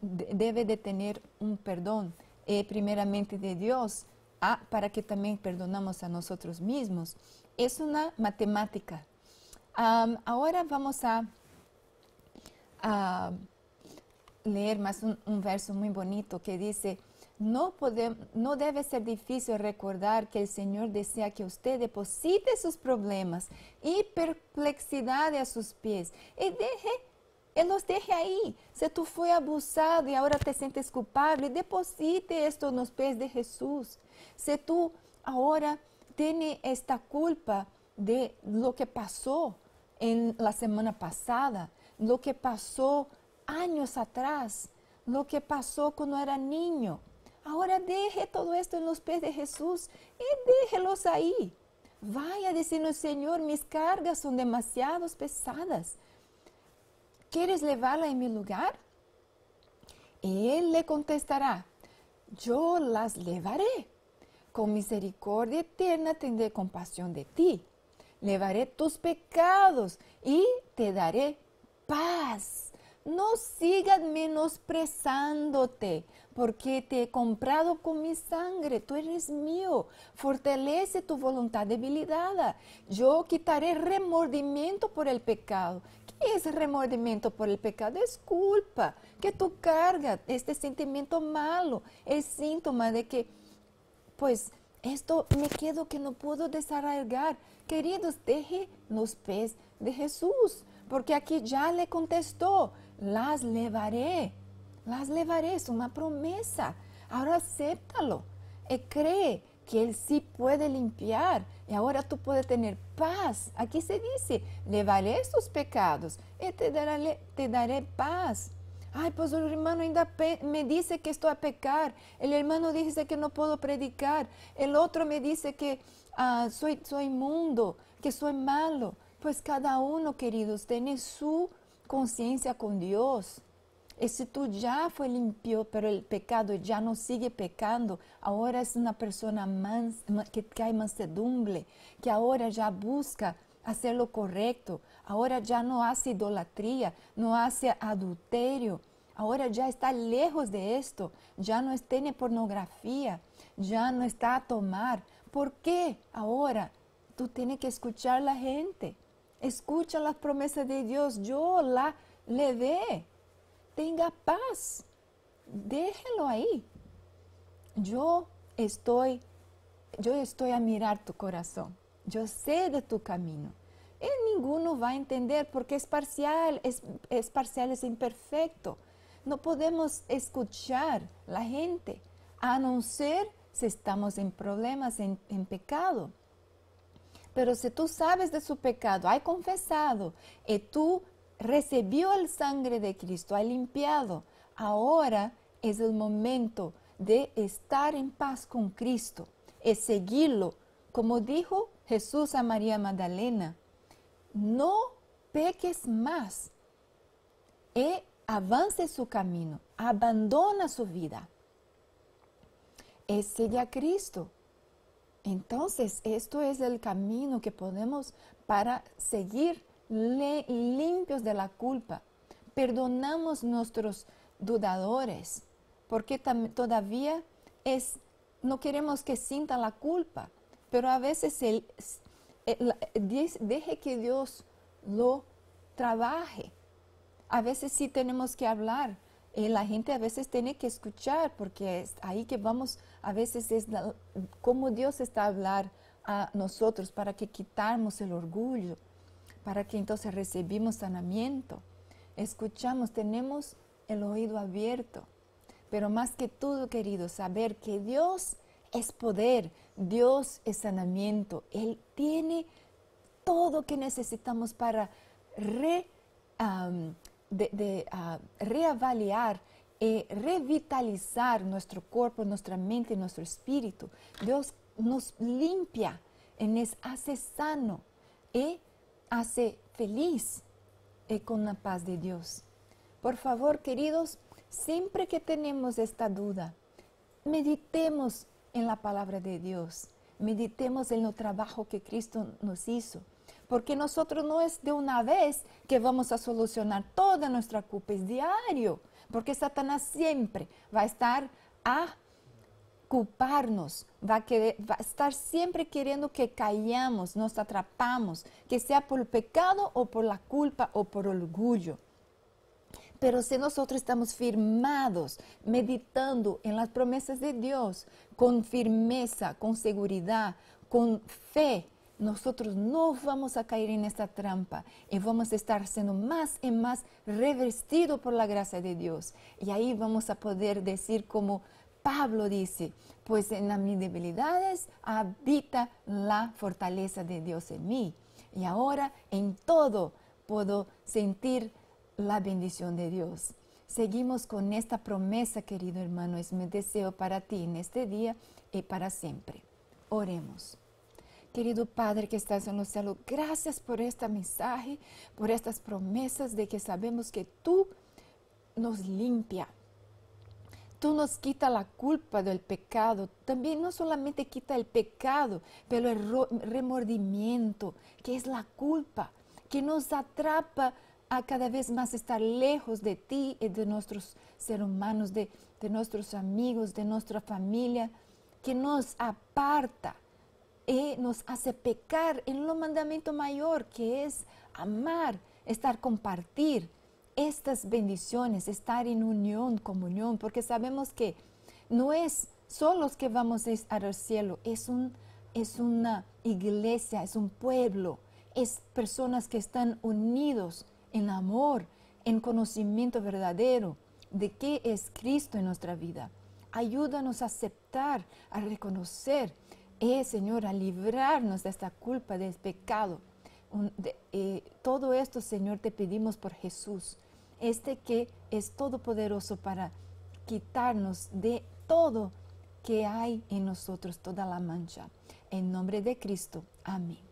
debe de tener un perdón eh, primeramente de Dios ah, para que también perdonamos a nosotros mismos. Es una matemática. ahora vamos a, leer más un, verso muy bonito que dice, no, no debe ser difícil recordar que el Señor desea que usted deposite sus problemas y perplexidad a sus pies y deje él los deje ahí. Si tú fuiste abusado y ahora te sientes culpable, deposite esto en los pies de Jesús. Si tú ahora tienes esta culpa de lo que pasó en la semana pasada, lo que pasó años atrás, lo que pasó cuando era niño. Ahora deje todo esto en los pies de Jesús y déjelos ahí. Vaya diciendo, Señor, mis cargas son demasiado pesadas. ¿quieres llevarla en mi lugar? Y él le contestará, yo las llevaré. Con misericordia eterna tendré compasión de ti. Levaré tus pecados y te daré paz. No sigas menosprezándote, porque te he comprado con mi sangre, tú eres mío. Fortalece tu voluntad debilitada. Yo quitaré remordimiento por el pecado ese remordimiento por el pecado es culpa que tú cargas, este sentimiento malo, es síntoma de que, pues, esto me quedo que no puedo desarraigar. Queridos, deje los pies de Jesús, porque aquí ya le contestó, las llevaré, las llevaré, es una promesa. Ahora acéptalo y eh, cree que Él sí puede limpiar y ahora tú puedes tener paz. Aquí se dice, levaré sus pecados y te daré, paz. Ay, pues el hermano me dice que estoy a pecar. El hermano dice que no puedo predicar. El otro me dice que ah, soy, soy inmundo, que soy malo. Pues cada uno, queridos, tiene su conciencia con Dios. E se tu já foi limpio pelo pecado e já não sigue pecando, agora és uma pessoa mans, que tem mansedumbre, que agora já busca fazer o correto, agora já não há idolatria, não há adultério, agora já está lejos de esto, já não tem pornografia, já não está a tomar. Por que agora tu tens que escuchar a gente? Escucha as promessas de Deus, eu lá levei. tenga paz. Déjelo ahí. Yo estoy, yo estoy a mirar tu corazón. Yo sé de tu camino. Y ninguno va a entender porque es parcial, es, parcial, es imperfecto. No podemos escuchar la gente, a no ser si estamos en problemas, en, en pecado. Pero si tú sabes de su pecado, hay confesado, y tú recibió el sangre de Cristo, ha limpiado. Ahora es el momento de estar en paz con Cristo, es seguirlo. Como dijo Jesús a María Magdalena, no peques más y avance su camino, abandona su vida. Es seguir a Cristo. Entonces, esto es el camino que podemos para seguir limpios de la culpa. Perdonamos nuestros dudadores porque todavía es, no queremos que sientan la culpa, pero a veces el, deje que Dios lo trabaje. A veces sí tenemos que hablar. Eh, la gente a veces tiene que escuchar porque es ahí que vamos, a veces es como Dios está a hablar a nosotros para que quitamos el orgullo, para que entonces recibimos sanamiento. Escuchamos, tenemos el oído abierto. Pero más que todo, querido, saber que Dios es poder, Dios es sanamiento. Él tiene todo que necesitamos para ah, reavaliar y eh, revitalizar nuestro cuerpo, nuestra mente, nuestro espíritu. Dios nos limpia, y nos hace sano y ¿eh? hace feliz eh, con la paz de Dios. Por favor, queridos, siempre que tenemos esta duda, meditemos en la palabra de Dios, meditemos en el trabajo que Cristo nos hizo, porque nosotros no es de una vez que vamos a solucionar toda nuestra culpa, es diario, porque Satanás siempre va a estar a culparnos, va a, estar siempre queriendo que callamos, nos atrapamos, que sea por el pecado o por la culpa o por orgullo. Pero si nosotros estamos firmados, meditando en las promesas de Dios, con firmeza, con seguridad, con fe, nosotros no vamos a caer en esta trampa y vamos a estar siendo más y más revestidos por la gracia de Dios. Y ahí vamos a poder decir como Pablo dice, pues en las mis debilidades habita la fortaleza de Dios en mí. Y ahora en todo puedo sentir la bendición de Dios. Seguimos con esta promesa, querido hermano, es mi deseo para ti en este día y para siempre. Oremos. Querido Padre que estás en los cielos, gracias por este mensaje, por estas promesas de que sabemos que tú nos limpia, Tú nos quita la culpa del pecado, también no solamente quita el pecado, pero el remordimiento, que es la culpa, que nos atrapa a cada vez más estar lejos de ti y de nuestros seres humanos, de, de nuestros amigos, de nuestra familia, que nos aparta y eh, nos hace pecar en lo mandamiento mayor, que es amar, estar compartir, estas bendiciones, estar en unión, comunión, porque sabemos que no es los que vamos a ir al cielo, es, un, es una iglesia, es un pueblo, es personas que están unidos en amor, en conocimiento verdadero de qué es Cristo en nuestra vida. Ayúdanos a aceptar, a reconocer, eh, Señor, a librarnos de esta culpa, del pecado. Eh, todo esto, Señor, te pedimos por Jesús este que es todopoderoso para quitarnos de todo que hay en nosotros, toda la mancha. En nombre de Cristo, amén.